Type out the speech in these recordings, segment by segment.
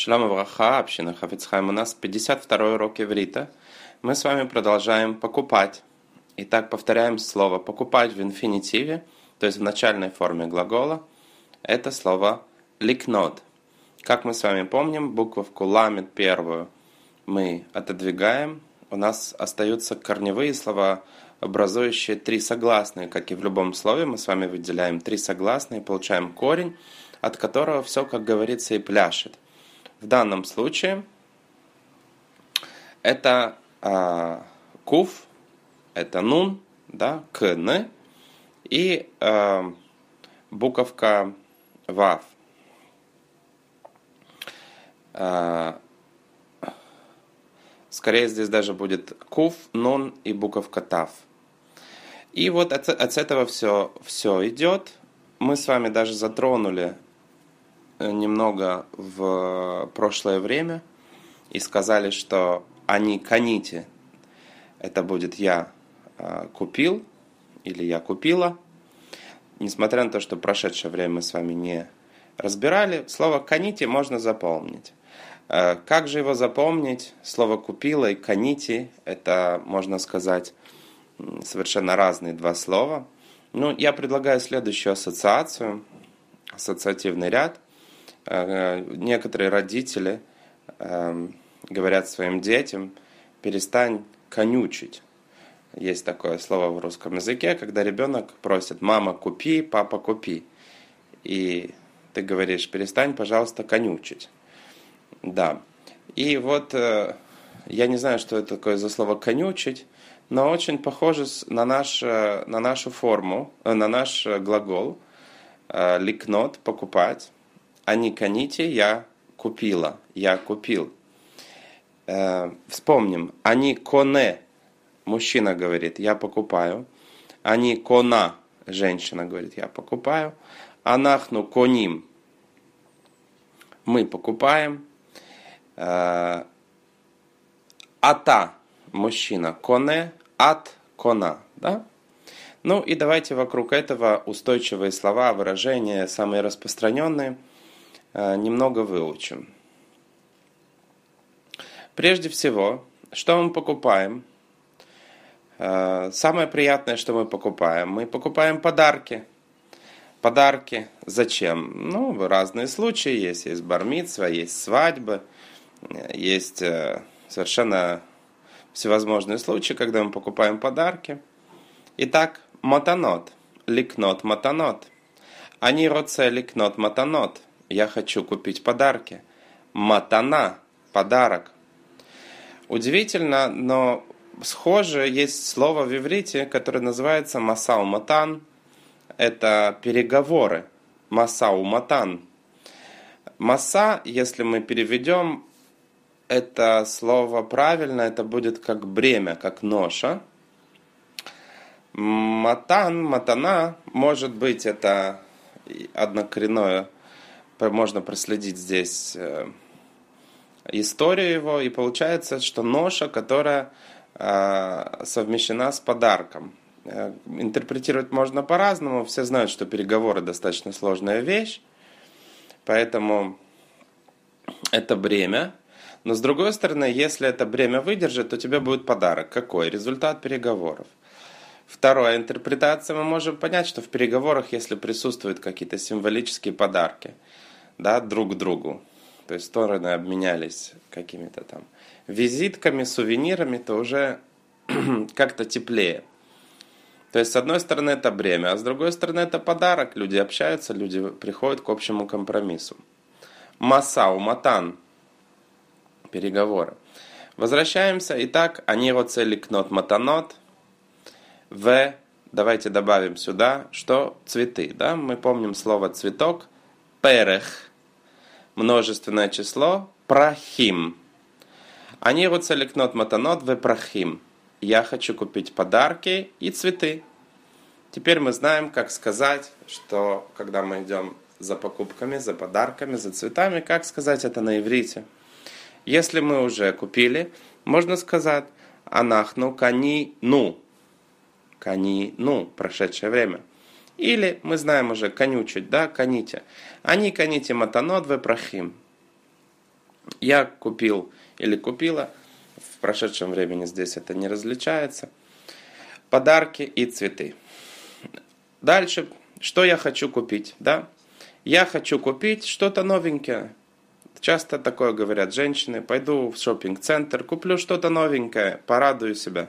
Шлам Авраха, община Хафицхайм, у нас 52 урок иврита. Мы с вами продолжаем покупать. Итак, повторяем слово «покупать» в инфинитиве, то есть в начальной форме глагола. Это слово «ликнот». Как мы с вами помним, буковку «ламит» первую мы отодвигаем. У нас остаются корневые слова, образующие три согласные. Как и в любом слове, мы с вами выделяем три согласные, получаем корень, от которого все, как говорится, и пляшет – в данном случае это а, куф, это нун, да, кн и а, буковка вав. А, скорее здесь даже будет куф, нун и буковка тав. И вот от, от этого все, все идет. Мы с вами даже затронули Э, немного в прошлое время и сказали, что они каните, Это будет я э, купил или я купила. Несмотря на то, что прошедшее время мы с вами не разбирали, слово каните можно запомнить. Э, как же его запомнить? Слово «купила» и каните это, можно сказать, совершенно разные два слова. Ну, я предлагаю следующую ассоциацию, ассоциативный ряд — Э, некоторые родители эм, говорят своим детям, перестань конючить. Есть такое слово в русском языке, когда ребенок просит, мама купи, папа купи. И ты говоришь, перестань, пожалуйста, конючить. Да. И вот э, я не знаю, что это такое за слово конючить, но очень похоже на, наш, э, на нашу форму, на наш глагол ликнот покупать а не коните я купила, я купил. Э, вспомним, они коне, мужчина говорит, я покупаю. Они кона, женщина говорит, я покупаю. Анахну коним, мы покупаем. Э, ата, мужчина, коне, от кона, да? Ну и давайте вокруг этого устойчивые слова, выражения, самые распространенные – Э, немного выучим. Прежде всего, что мы покупаем? Э, самое приятное, что мы покупаем, мы покупаем подарки. Подарки зачем? Ну, разные случаи есть. Есть бармитсва, есть свадьбы, есть э, совершенно всевозможные случаи, когда мы покупаем подарки. Итак, матанот, ликнот, матанот. Они роце ликнот, матанот – я хочу купить подарки. Матана – подарок. Удивительно, но схоже есть слово в иврите, которое называется масау матан. Это переговоры. Масау матан. Маса, если мы переведем это слово правильно, это будет как бремя, как ноша. Матан, матана, может быть, это однокоренное можно проследить здесь э, историю его, и получается, что ноша, которая э, совмещена с подарком. Э, интерпретировать можно по-разному. Все знают, что переговоры достаточно сложная вещь, поэтому это бремя. Но с другой стороны, если это бремя выдержит, то тебе будет подарок. Какой? Результат переговоров. Вторая интерпретация, мы можем понять, что в переговорах, если присутствуют какие-то символические подарки – да, друг другу. То есть стороны обменялись какими-то там визитками, сувенирами, то уже как-то теплее. То есть, с одной стороны, это бремя, а с другой стороны, это подарок. Люди общаются, люди приходят к общему компромиссу. Маса уматан переговоры. Возвращаемся. Итак, они его цели кнот матанот. В, давайте добавим сюда, что цветы. Да? Мы помним слово цветок. Перех – множественное число прахим. Они руца лекнот матанот в прахим. Я хочу купить подарки и цветы. Теперь мы знаем, как сказать, что когда мы идем за покупками, за подарками, за цветами, как сказать это на иврите. Если мы уже купили, можно сказать анахну кани ну. Кани ну, прошедшее время. Или, мы знаем уже, конючить, да, коните. Они коните матанот прохим. Я купил или купила, в прошедшем времени здесь это не различается, подарки и цветы. Дальше, что я хочу купить, да? Я хочу купить что-то новенькое. Часто такое говорят женщины. Пойду в шопинг-центр, куплю что-то новенькое, порадую себя.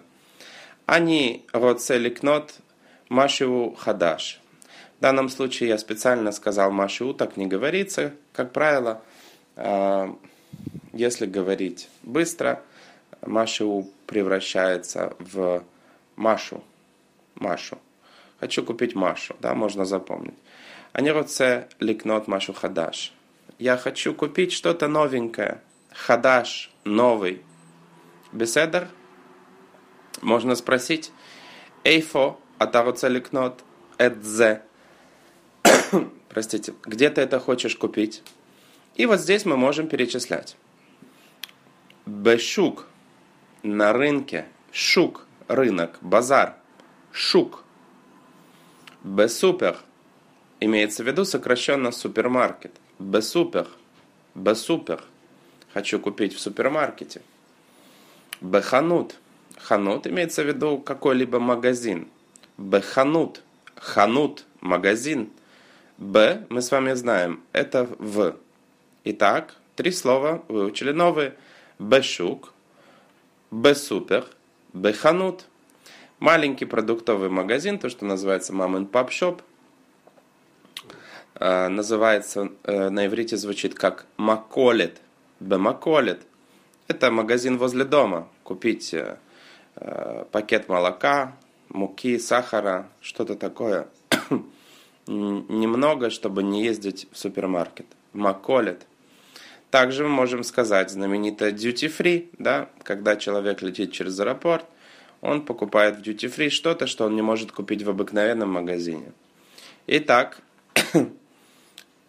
Они вот целикнот Машиу Хадаш. В данном случае я специально сказал Машиу, так не говорится. Как правило, а, если говорить быстро, Машиу превращается в Машу. Машу. Хочу купить Машу, да, можно запомнить. Они роце ликнот Машу Хадаш. Я хочу купить что-то новенькое. Хадаш, новый. Беседер? Можно спросить. Эйфо אתה רוצה לקנות את זה. Простите, где ты это хочешь купить? И вот здесь мы можем перечислять. Бешук – на рынке. Шук – рынок, базар. Шук. Бесупер – имеется в виду сокращенно супермаркет. Бесупер. Бесупер. Хочу купить в супермаркете. Беханут. Ханут имеется в виду какой-либо магазин – беханут. Ханут – магазин. Б, мы с вами знаем, это в. Итак, три слова выучили новые. Бешук, бесупер, беханут. Маленький продуктовый магазин, то, что называется mom and pop shop. Называется, э, на иврите звучит как маколет, бемаколет. Это магазин возле дома. Купить э, э, пакет молока, муки, сахара, что-то такое. Немного, чтобы не ездить в супермаркет. Маколет. Также мы можем сказать знаменитое duty free, да, когда человек летит через аэропорт, он покупает в duty free что-то, что он не может купить в обыкновенном магазине. Итак,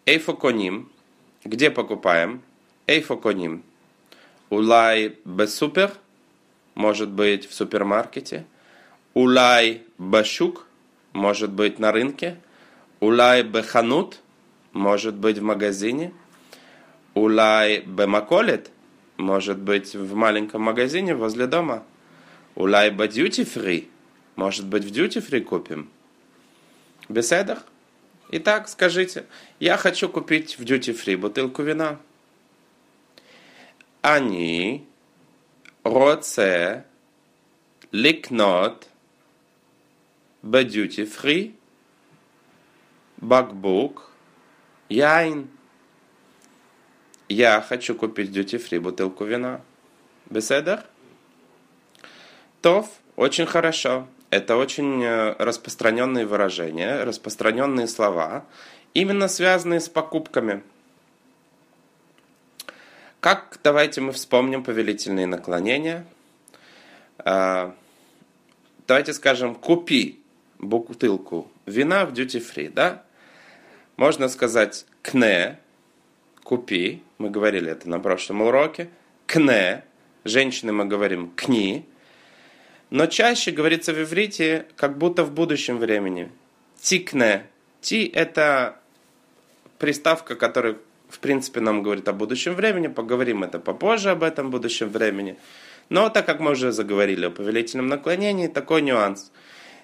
эйфоконим, где покупаем? Эйфоконим. Улай без супер, может быть в супермаркете – Улай башук, может быть на рынке. Улай беханут, может быть в магазине. Улай бемаколет, может быть в маленьком магазине возле дома. Улай бадьюти фри, может быть в дьюти фри купим. Беседах? Итак, скажите, я хочу купить в дьюти фри бутылку вина. Они роце ликнот бадюти фри, бакбук, яйн. Я хочу купить дюти фри бутылку вина. Беседер? Тов, очень хорошо. Это очень э, распространенные выражения, распространенные слова, именно связанные с покупками. Как, давайте мы вспомним повелительные наклонения. Э, давайте скажем «купи», бутылку вина в duty free, да? Можно сказать кне, купи, мы говорили это на прошлом уроке, кне, женщины мы говорим кни, но чаще говорится в иврите, как будто в будущем времени. Тикне. Ти – это приставка, которая, в принципе, нам говорит о будущем времени. Поговорим это попозже об этом будущем времени. Но так как мы уже заговорили о повелительном наклонении, такой нюанс –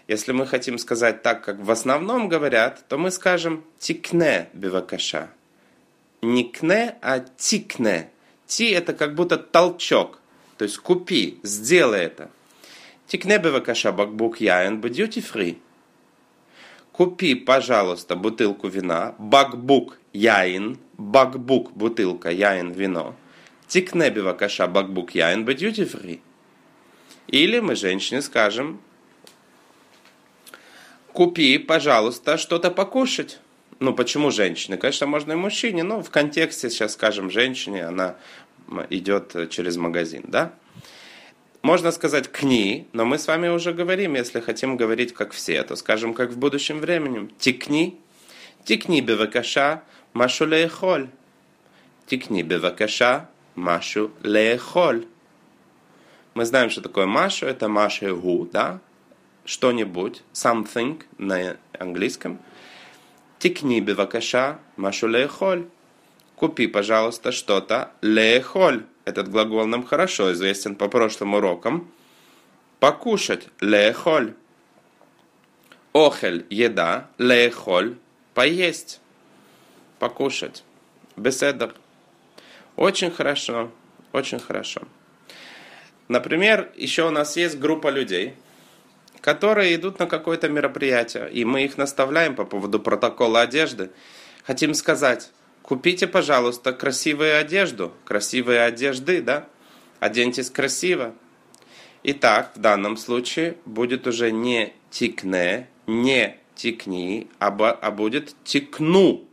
если мы хотим сказать так, как в основном говорят, то мы скажем «тикне бивакаша». Не «кне», а «тикне». «Ти» – это как будто толчок. То есть «купи», «сделай это». «Тикне бивакаша бакбук яен бы фри». Купи, пожалуйста, бутылку вина, бакбук яин, бакбук бутылка, яин вино. Тикне бивакаша бакбук яин бы фри. Или мы женщине скажем купи, пожалуйста, что-то покушать. Ну, почему женщины? Конечно, можно и мужчине, но в контексте, сейчас скажем, женщине, она идет через магазин, да? Можно сказать к ней, но мы с вами уже говорим, если хотим говорить как все, то скажем, как в будущем времени. Тикни, тикни бевакаша, машу лейхоль. Тикни бевакаша, машу лейхоль. Мы знаем, что такое машу, это машу гу, да? что-нибудь, something на английском. Тикни бивакаша машу Купи, пожалуйста, что-то лехоль. Этот глагол нам хорошо известен по прошлым урокам. Покушать лехоль. Охель – еда, лехоль – поесть, покушать. Беседа. Очень хорошо, очень хорошо. Например, еще у нас есть группа людей – которые идут на какое-то мероприятие, и мы их наставляем по поводу протокола одежды. Хотим сказать, купите, пожалуйста, красивую одежду, красивые одежды, да? Оденьтесь красиво. Итак, в данном случае будет уже не тикне, не тикни, а, а будет тикну.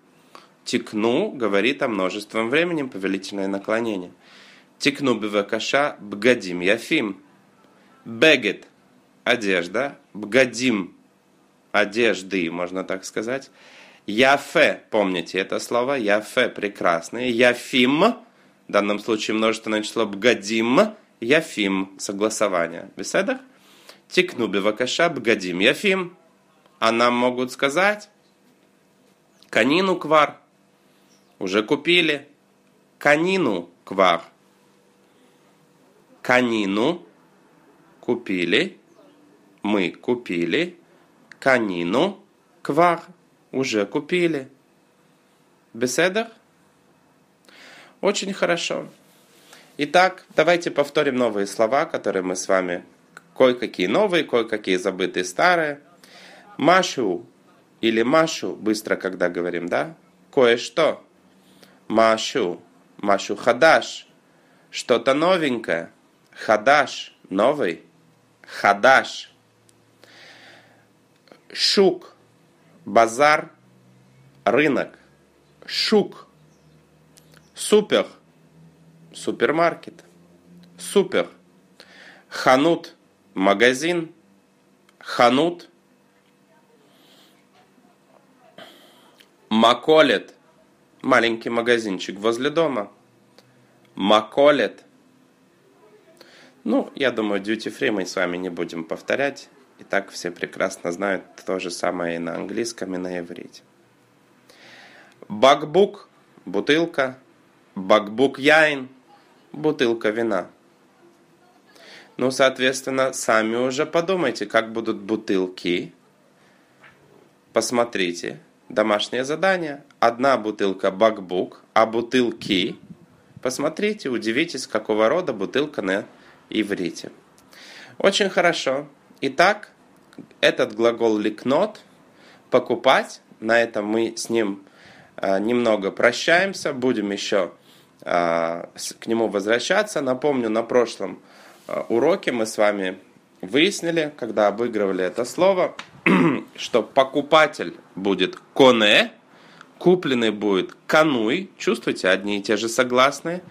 Тикну говорит о множественном времени, повелительное наклонение. Тикну бвакаша бгадим яфим. Бегет – одежда, бгадим – одежды, можно так сказать. Яфе, помните это слово, яфе – прекрасные. Яфим, в данном случае множественное число бгадим, яфим – согласование. Беседах? Тикну бивакаша бгадим яфим. А нам могут сказать канину квар. Уже купили. Канину квар. Канину купили мы купили, канину квар уже купили. Беседах? Очень хорошо. Итак, давайте повторим новые слова, которые мы с вами кое-какие новые, кое-какие забытые старые. Машу или Машу, быстро когда говорим, да? Кое-что. Машу. Машу хадаш. Что-то новенькое. Хадаш. Новый. Хадаш. Шук. Базар. Рынок. Шук. Супер. Супермаркет. Супер. Ханут. Магазин. Ханут. Маколет. Маленький магазинчик возле дома. Маколет. Ну, я думаю, дьюти free мы с вами не будем повторять и так все прекрасно знают то же самое и на английском, и на иврите. Бакбук – бутылка, бакбук яин – бутылка вина. Ну, соответственно, сами уже подумайте, как будут бутылки. Посмотрите, домашнее задание. Одна бутылка бакбук, а бутылки. Посмотрите, удивитесь, какого рода бутылка на иврите. Очень хорошо. Итак, этот глагол ликнот – покупать. На этом мы с ним а, немного прощаемся. Будем еще а, к нему возвращаться. Напомню, на прошлом а, уроке мы с вами выяснили, когда обыгрывали это слово, что покупатель будет коне, купленный будет кануй, чувствуете, одни и те же согласные,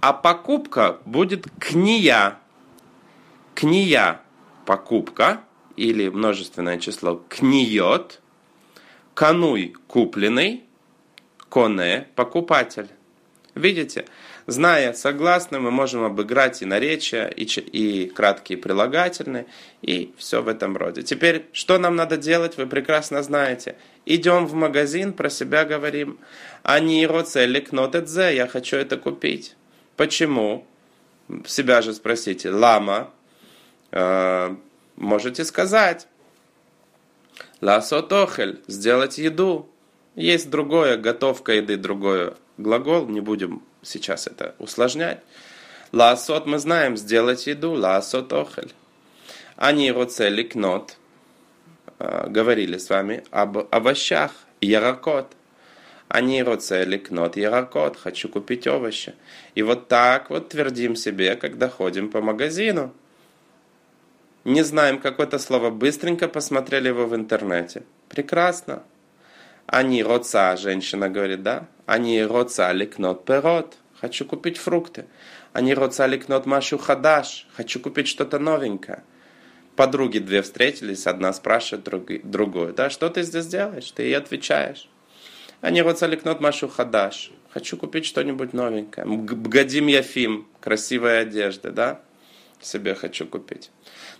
а покупка будет кния. Кния покупка или множественное число книет, конуй купленный, коне покупатель. Видите? Зная согласны, мы можем обыграть и наречия, и, и краткие прилагательные, и все в этом роде. Теперь, что нам надо делать, вы прекрасно знаете. Идем в магазин, про себя говорим. Они роцели кнотедзе, я хочу это купить. Почему? Себя же спросите. Лама, Э, можете сказать «ласотохель» – сделать еду. Есть другое, готовка еды, другое глагол, не будем сейчас это усложнять. Ласот мы знаем, сделать еду, ласот охель. Они роцели кнот, э, говорили с вами об овощах, яракот. Они роцели кнот, яракот, хочу купить овощи. И вот так вот твердим себе, когда ходим по магазину – не знаем какое-то слово, быстренько посмотрели его в интернете. Прекрасно. Они роца, женщина говорит, да? Они роца ликнот перот. Хочу купить фрукты. Они роца ликнот машу хадаш. Хочу купить что-то новенькое. Подруги две встретились, одна спрашивает другую, да, что ты здесь делаешь? Ты ей отвечаешь. Они роца ликнот машу хадаш. Хочу купить что-нибудь новенькое. Бгадим яфим, красивая одежда, да? себе хочу купить.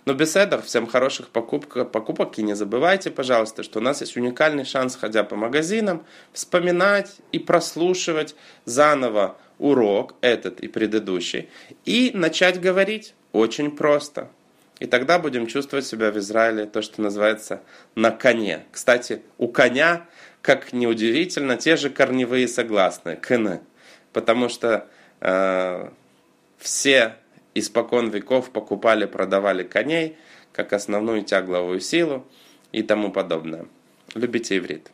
Но беседер, всем хороших покупок, покупок и не забывайте, пожалуйста, что у нас есть уникальный шанс, ходя по магазинам, вспоминать и прослушивать заново урок этот и предыдущий и начать говорить очень просто. И тогда будем чувствовать себя в Израиле то, что называется на коне. Кстати, у коня, как неудивительно, те же корневые согласные, кн, потому что э, все испокон веков покупали, продавали коней как основную тягловую силу и тому подобное. Любите иврит.